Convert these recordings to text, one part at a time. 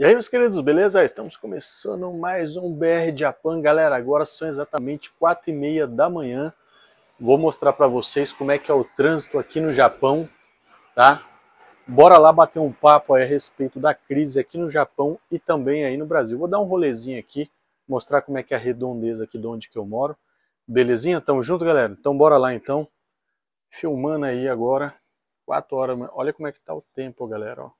E aí, meus queridos, beleza? Estamos começando mais um BR de Japan. Galera, agora são exatamente 4 e meia da manhã. Vou mostrar para vocês como é que é o trânsito aqui no Japão, tá? Bora lá bater um papo aí a respeito da crise aqui no Japão e também aí no Brasil. Vou dar um rolezinho aqui, mostrar como é que é a redondeza aqui de onde que eu moro. Belezinha? Tamo junto, galera? Então bora lá, então. Filmando aí agora, 4 horas. Olha como é que tá o tempo, galera, ó.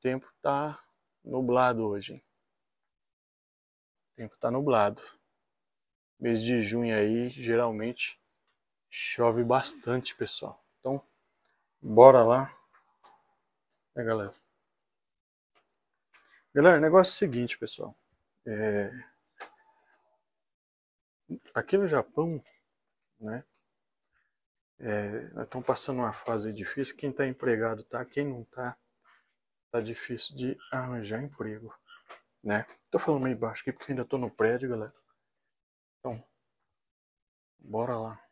tempo tá nublado hoje. O tempo tá nublado. Mês de junho aí, geralmente chove bastante, pessoal. Então, bora lá. É, galera. Galera, o negócio é o seguinte, pessoal. É... Aqui no Japão, né? É, nós estamos passando uma fase difícil. Quem está empregado tá, quem não está tá difícil de arranjar emprego, né? Tô falando meio baixo aqui porque ainda tô no prédio, galera. Então, bora lá.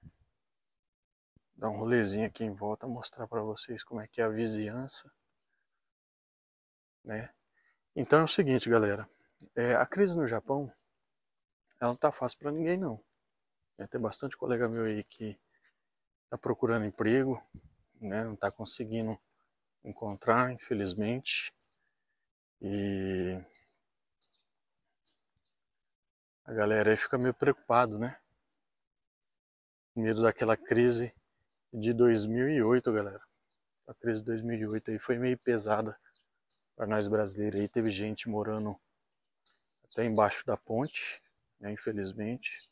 Dar um rolezinho aqui em volta, mostrar para vocês como é que é a vizinhança, né? Então é o seguinte, galera. É, a crise no Japão, ela não tá fácil para ninguém, não. É, tem bastante colega meu aí que tá procurando emprego, né? Não tá conseguindo encontrar, infelizmente. E a galera aí fica meio preocupado, né? Com medo daquela crise de 2008, galera. A crise de 2008 aí foi meio pesada para nós brasileiros. Aí teve gente morando até embaixo da ponte, né? infelizmente.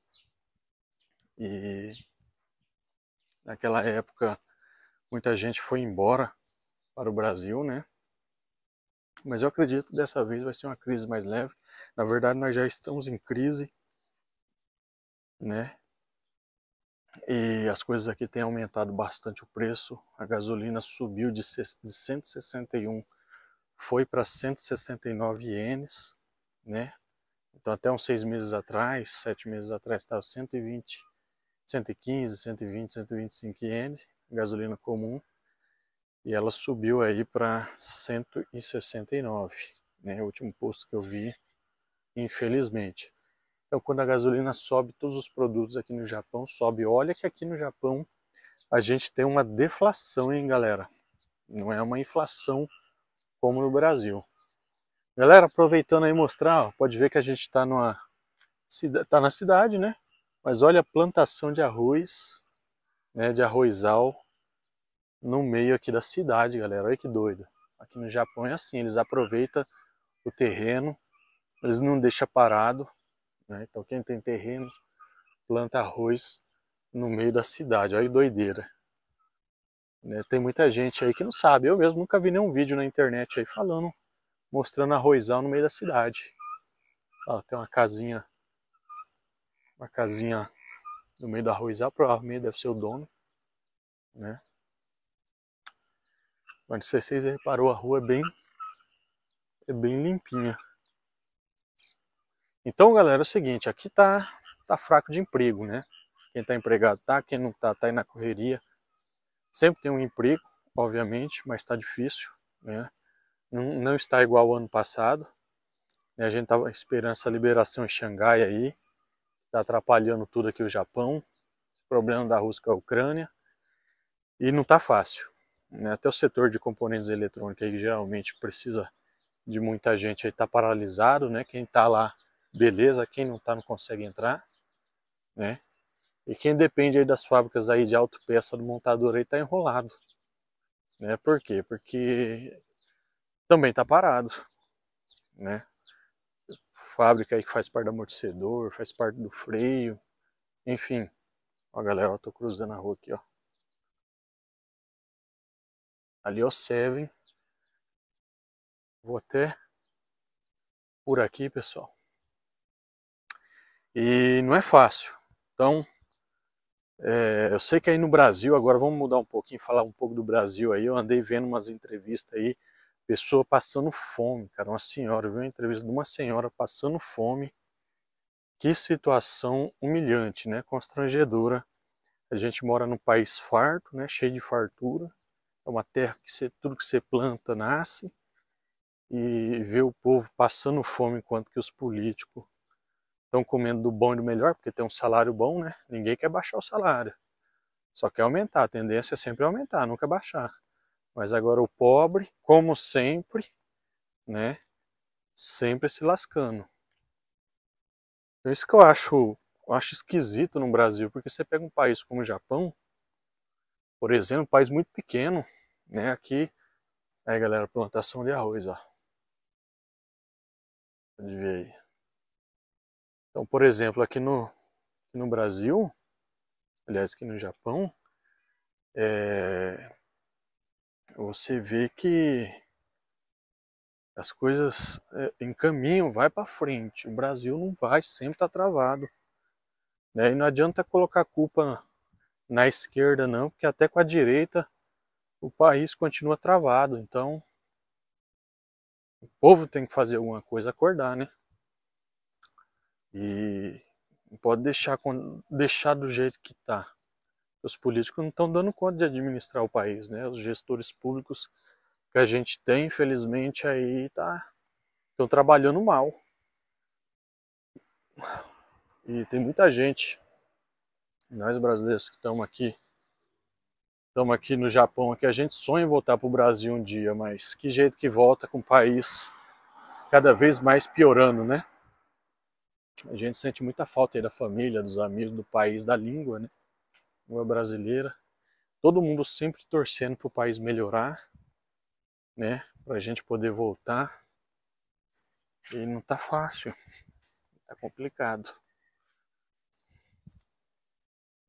E naquela época muita gente foi embora para o Brasil, né? Mas eu acredito que dessa vez vai ser uma crise mais leve. Na verdade, nós já estamos em crise, né? E as coisas aqui têm aumentado bastante o preço. A gasolina subiu de 161, foi para 169 ienes, né? Então até uns seis meses atrás, sete meses atrás, estava 120, 115, 120, 125 ienes, gasolina comum e ela subiu aí para 169, né? O último posto que eu vi, infelizmente. Então, quando a gasolina sobe, todos os produtos aqui no Japão sobe. Olha que aqui no Japão a gente tem uma deflação, hein, galera? Não é uma inflação como no Brasil. Galera, aproveitando aí mostrar, ó, pode ver que a gente está numa tá na cidade, né? Mas olha a plantação de arroz, né, de arrozal no meio aqui da cidade, galera. Olha que doido. Aqui no Japão é assim, eles aproveitam o terreno, eles não deixam parado. Né? Então quem tem terreno, planta arroz no meio da cidade. Olha que doideira. Né? Tem muita gente aí que não sabe. Eu mesmo nunca vi nenhum vídeo na internet aí falando, mostrando arrozal no meio da cidade. Ó, tem uma casinha, uma casinha no meio do arrozal, provavelmente deve ser o dono, né? Mas se vocês reparou, a rua é bem, é bem limpinha. Então, galera, é o seguinte, aqui tá, tá fraco de emprego, né? Quem tá empregado tá, quem não tá, tá aí na correria. Sempre tem um emprego, obviamente, mas tá difícil, né? Não, não está igual ao ano passado. Né? A gente tava esperando essa liberação em Xangai aí. Tá atrapalhando tudo aqui o Japão. problema da Rússia com a Ucrânia. E não tá fácil. Né? Até o setor de componentes eletrônicos, que geralmente precisa de muita gente, aí está paralisado. Né? Quem está lá, beleza, quem não está, não consegue entrar. Né? E quem depende aí das fábricas aí de autopeça do montador aí está enrolado. Né? Por quê? Porque também está parado. Né? Fábrica aí que faz parte do amortecedor, faz parte do freio, enfim. Ó galera, eu tô cruzando a rua aqui, ó. Ali eu serve. Vou até por aqui, pessoal. E não é fácil. Então, é, eu sei que aí no Brasil, agora vamos mudar um pouquinho, falar um pouco do Brasil aí. Eu andei vendo umas entrevistas aí, pessoa passando fome, cara. Uma senhora, viu uma entrevista de uma senhora passando fome. Que situação humilhante, né? Constrangedora. A gente mora num país farto, né? Cheio de fartura. É uma terra que você, tudo que você planta nasce e ver o povo passando fome enquanto que os políticos estão comendo do bom e do melhor, porque tem um salário bom, né? Ninguém quer baixar o salário. Só quer aumentar, a tendência é sempre aumentar, nunca baixar. Mas agora o pobre, como sempre, né? Sempre se lascando. é isso que eu acho, eu acho esquisito no Brasil, porque você pega um país como o Japão, por exemplo, um país muito pequeno, né? Aqui, aí galera, plantação tá de arroz, ó. Pode ver aí. Então, por exemplo, aqui no, no Brasil, aliás, aqui no Japão, é, você vê que as coisas é, caminho vai para frente. O Brasil não vai, sempre tá travado. Né? E não adianta colocar culpa na esquerda, não, porque até com a direita o país continua travado. Então, o povo tem que fazer alguma coisa, acordar, né? E pode deixar, deixar do jeito que está. Os políticos não estão dando conta de administrar o país, né? Os gestores públicos que a gente tem, infelizmente, aí tá estão trabalhando mal. E tem muita gente, nós brasileiros que estamos aqui estamos aqui no Japão, que a gente sonha em voltar para o Brasil um dia, mas que jeito que volta com o país cada vez mais piorando, né? A gente sente muita falta aí da família, dos amigos, do país, da língua, né? Língua brasileira. Todo mundo sempre torcendo para o país melhorar, né? Para a gente poder voltar. E não tá fácil, tá complicado.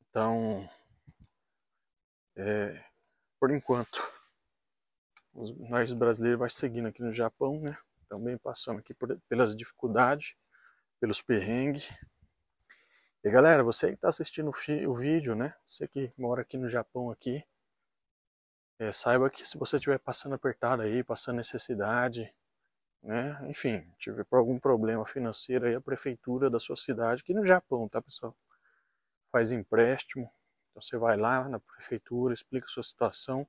Então, é, por enquanto, nós brasileiros vai seguindo aqui no Japão, né? Também passando aqui por, pelas dificuldades, pelos perrengues. E galera, você que está assistindo o, o, vídeo, né? Você que mora aqui no Japão aqui, é, saiba que se você estiver passando apertado aí, passando necessidade, né? Enfim, tiver algum problema financeiro aí, a prefeitura da sua cidade, que no Japão, tá pessoal? Faz empréstimo, então você vai lá na prefeitura, explica a sua situação,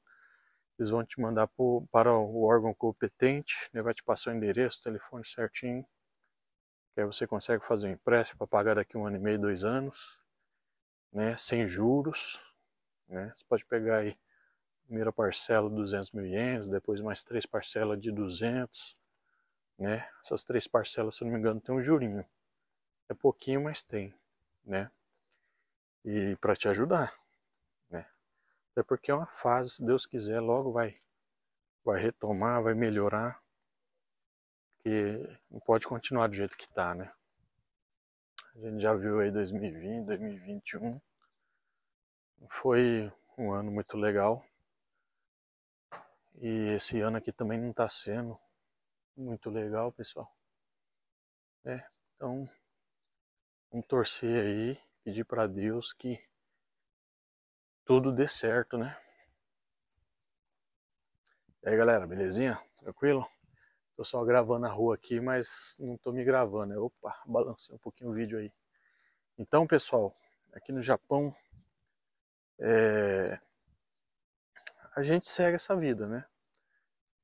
eles vão te mandar pro, para o órgão competente, ele né, vai te passar o endereço, o telefone certinho, que aí você consegue fazer um empréstimo para pagar daqui um ano e meio, dois anos, né, sem juros, né, você pode pegar aí primeira parcela 200 mil ienes, depois mais três parcelas de 200, né, essas três parcelas, se não me engano, tem um jurinho, é pouquinho, mas tem, né, e para te ajudar, né? Até porque é uma fase, se Deus quiser, logo vai vai retomar, vai melhorar, que não pode continuar do jeito que está, né? A gente já viu aí 2020, 2021, foi um ano muito legal e esse ano aqui também não está sendo muito legal, pessoal. É, então, vamos torcer aí pedir para Deus que tudo dê certo, né? E aí, galera, belezinha? Tranquilo? Tô só gravando a rua aqui, mas não tô me gravando. Né? Opa, balancei um pouquinho o vídeo aí. Então, pessoal, aqui no Japão, é... a gente segue essa vida, né?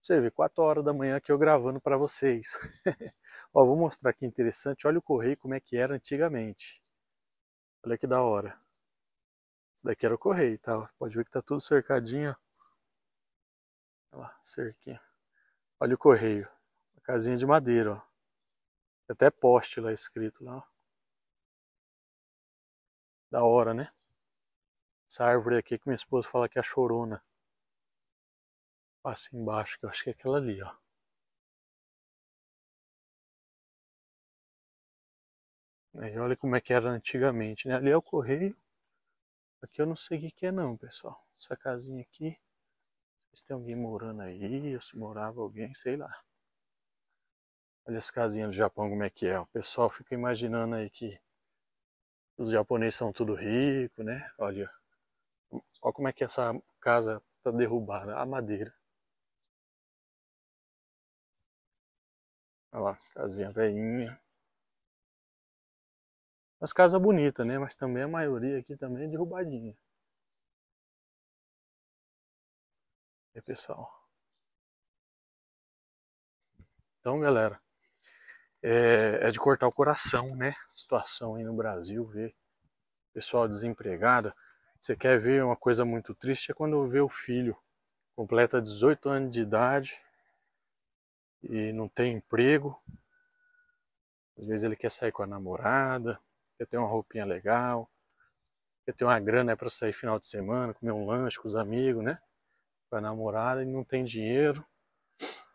Você vê, 4 horas da manhã que eu gravando para vocês. Ó, vou mostrar aqui interessante. Olha o correio como é que era antigamente. Olha que da hora. Isso daqui era o correio, tá? Pode ver que tá tudo cercadinho. Olha lá, cerquinho. Olha o correio. Uma casinha de madeira, ó. Tem até poste lá escrito lá, ó. Da hora, né? Essa árvore aqui que minha esposa fala que é a chorona. Passa embaixo, que eu acho que é aquela ali, ó. e olha como é que era antigamente, né? Ali é o correio. Aqui eu não sei o que, que é não, pessoal. Essa casinha aqui. Se tem alguém morando aí, se morava alguém, sei lá. Olha as casinhas do Japão como é que é. O pessoal fica imaginando aí que os japoneses são tudo rico, né? Olha, olha como é que essa casa tá derrubada, a madeira. Olha lá, casinha velhinha as casas bonitas, né? Mas também a maioria aqui também é derrubadinha. E aí, pessoal. Então, galera, é, é, de cortar o coração, né? Situação aí no Brasil, ver pessoal desempregado. Você quer ver uma coisa muito triste é quando vê o filho completa 18 anos de idade e não tem emprego. Às vezes ele quer sair com a namorada, quer ter uma roupinha legal, quer ter uma grana para sair final de semana, comer um lanche com os amigos, né? Com a namorada e não tem dinheiro.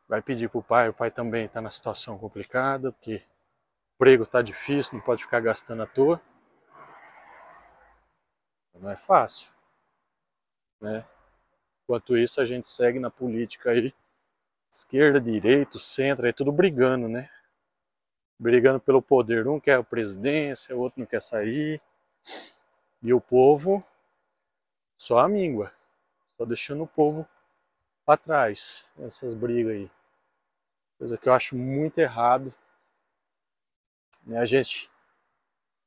Vai pedir pro pai, o pai também está na situação complicada, porque o emprego tá difícil, não pode ficar gastando à toa. Não é fácil, né? Enquanto isso, a gente segue na política aí, esquerda, direita, centro, aí tudo brigando, né? brigando pelo poder. Um quer a presidência, o outro não quer sair. E o povo só a míngua, só deixando o povo para trás nessas brigas aí. Coisa que eu acho muito errado. Né? A gente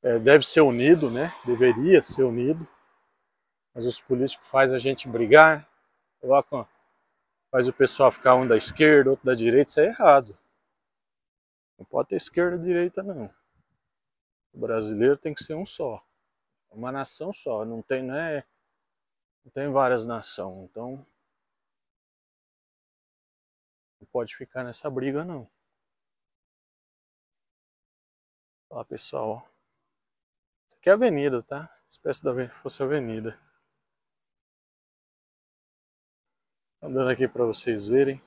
é, deve ser unido, né? Deveria ser unido. Mas os políticos fazem a gente brigar, colocam, faz o pessoal ficar um da esquerda, outro da direita, isso é errado. Não pode ter esquerda e direita, não. O brasileiro tem que ser um só. Uma nação só. Não tem, não é. Não tem várias nações. Então. Não pode ficar nessa briga, não. Olha pessoal. Isso aqui é avenida, tá? Espécie da fosse avenida. Andando aqui para vocês verem.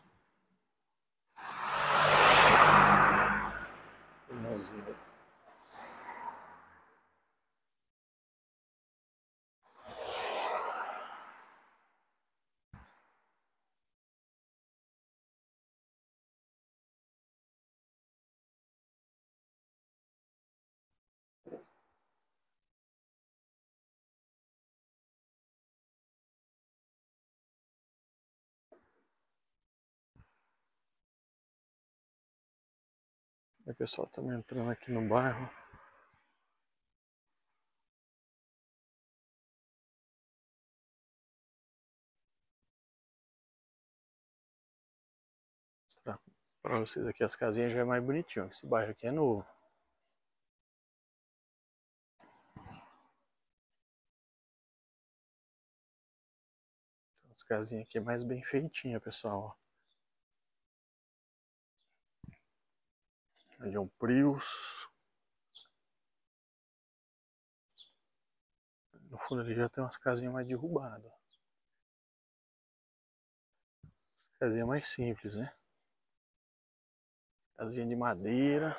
O pessoal também tá entrando aqui no bairro. Para vocês aqui as casinhas já é mais bonitinho. Esse bairro aqui é novo. As casinhas aqui é mais bem feitinha, pessoal. Ali é um Prius. No fundo ali já tem umas casinhas mais derrubadas. Casinha mais simples, né? Casinha de madeira.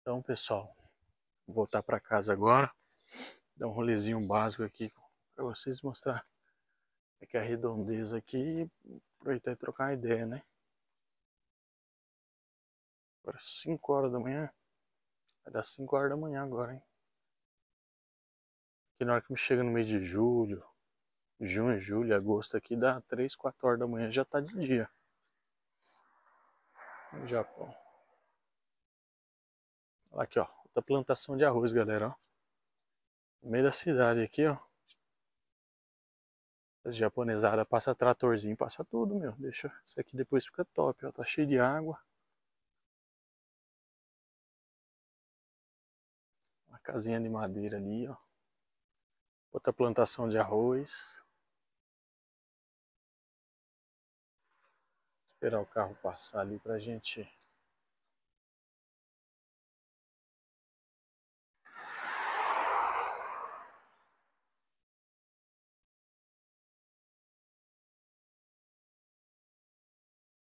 Então, pessoal, vou voltar para casa agora. Dar um rolezinho básico aqui para vocês mostrar aqui é a redondeza aqui aproveitar e trocar uma ideia, né? Agora 5 é horas da manhã. Vai dar 5 horas da manhã agora, hein? Aqui na hora que me chega no mês de julho, junho, julho, agosto aqui, dá 3, 4 horas da manhã, já tá de dia. No Japão. Olha aqui, ó. Outra plantação de arroz, galera, ó. No meio da cidade aqui, ó. As japonesadas passa tratorzinho, passa tudo, meu. Deixa, isso aqui depois fica top, ó. Tá cheio de água. Uma casinha de madeira ali, ó. Outra plantação de arroz. Esperar o carro passar ali pra gente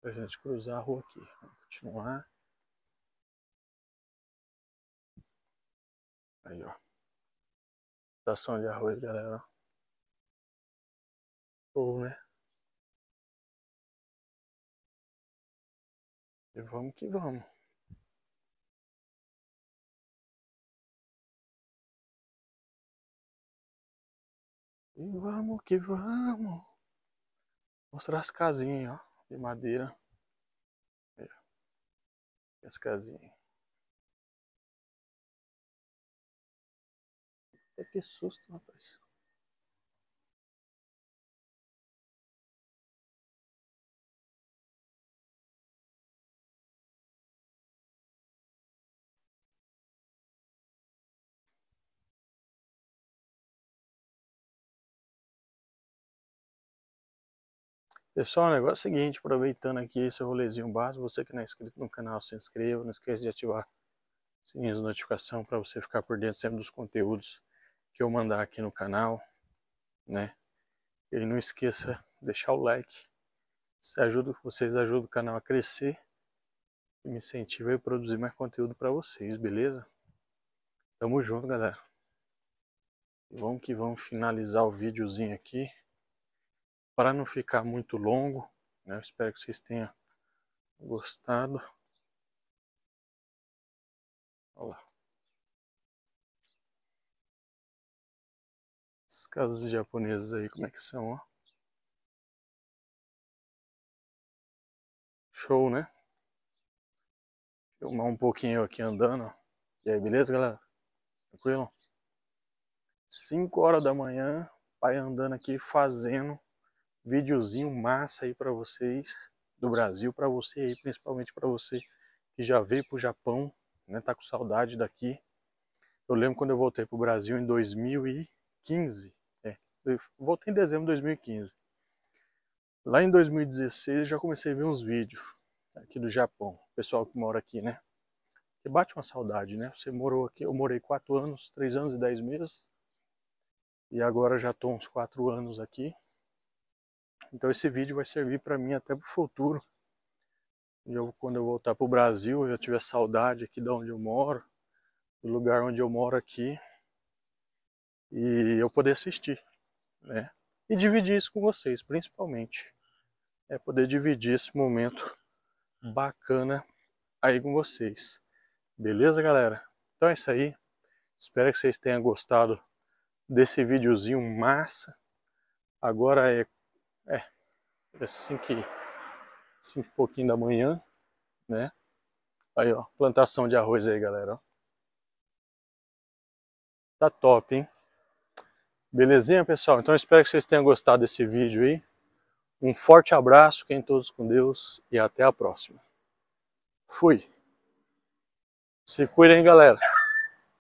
Pra gente cruzar a rua aqui. Vamos continuar. Aí, ó. Estação de arroz, galera. Ou, né? E vamos que vamos. E vamos que vamos. Mostrar as casinhas, ó de madeira. É. As casinhas. Até que susto, rapaz. Pessoal, é o negócio é o seguinte, aproveitando aqui esse rolezinho básico, você que não é inscrito no canal, se inscreva, não esqueça de ativar o sininho de notificação para você ficar por dentro sempre dos conteúdos que eu mandar aqui no canal, né? E não esqueça de deixar o like, se ajuda, vocês ajudam o canal a crescer e me incentiva a produzir mais conteúdo para vocês, beleza? Tamo junto, galera. Vamos que vamos finalizar o videozinho aqui para não ficar muito longo, né? espero que vocês tenham gostado. Olha lá. As casas japonesas aí, como é que são, ó. Show, né? Filmar um pouquinho aqui andando, E aí, beleza, galera? Tranquilo? 5 horas da manhã, pai andando aqui fazendo videozinho massa aí para vocês do Brasil, para você aí, principalmente para você que já veio pro Japão, né, tá com saudade daqui. Eu lembro quando eu voltei pro Brasil em 2015, é, voltei em dezembro de 2015. Lá em 2016 eu já comecei a ver uns vídeos aqui do Japão, pessoal que mora aqui, né? Você bate uma saudade, né? Você morou aqui, eu morei 4 anos, 3 anos e 10 meses. E agora já tô uns 4 anos aqui. Então esse vídeo vai servir para mim até para o futuro. Eu, quando eu voltar para o Brasil, eu tiver saudade aqui de onde eu moro, do lugar onde eu moro aqui, e eu poder assistir, né? E dividir isso com vocês, principalmente. É poder dividir esse momento hum. bacana aí com vocês. Beleza, galera? Então é isso aí. Espero que vocês tenham gostado desse videozinho massa. Agora é é, é que, e, 5 e pouquinho da manhã, né? Aí, ó, plantação de arroz aí, galera, ó. Tá top, hein? Belezinha, pessoal? Então espero que vocês tenham gostado desse vídeo aí. Um forte abraço, quem todos com Deus e até a próxima. Fui. Se cuidem, galera.